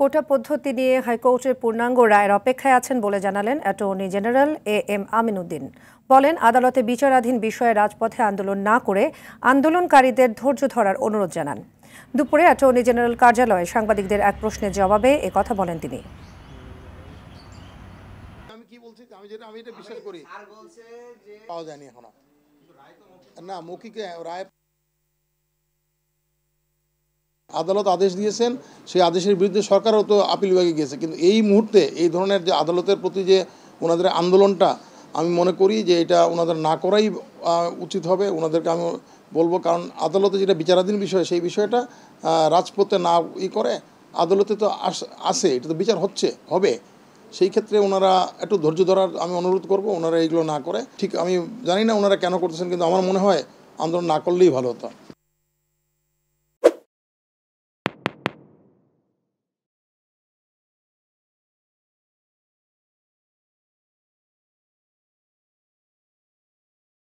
কোটা পদ্ধতি নিয়ে হাইকোর্টের পূর্ণাঙ্গ রায়ের অপেক্ষায় আছেন বলে জানালেন attorney general A M Aminuddin বলেন আদালতে বিচারাধীন বিষয়ে রাজপথে আন্দোলন না করে আন্দোলনকারীদের ধৈর্য ধরার অনুরোধ জানান দুপুরে অ্যাটর্নি জেনারেল কার্যালয়ে সাংবাদিকদের এক প্রশ্নের জবাবে এ কথা বলেন তিনি না মৌখিক রায় আদালত আদেশ দিয়েছেন সেই আদেশের বিরুদ্ধে সরকারও তো আপিল বিভাগে গিয়েছে কিন্তু এই মুহূর্তে এই ধরনের যে আদালতের প্রতি যে ওনাদের আন্দোলনটা আমি মনে করি যে এটা ওনাদের না করাই উচিত হবে ওনাদেরকে আমি বলবো কারণ আদালতে যেটা বিচারাধীন বিষয় সেই বিষয়টা রাজপথে না ই করে আদালতে তো আসে এটা তো বিচার হচ্ছে হবে সেই ক্ষেত্রে ওনারা একটু ধৈর্য ধরার আমি অনুরোধ করব ওনারা এইগুলো না করে ঠিক আমি জানি না ওনারা কেন করতেছেন কিন্তু আমার মনে হয় আন্দোলন না করলেই ভালো হতো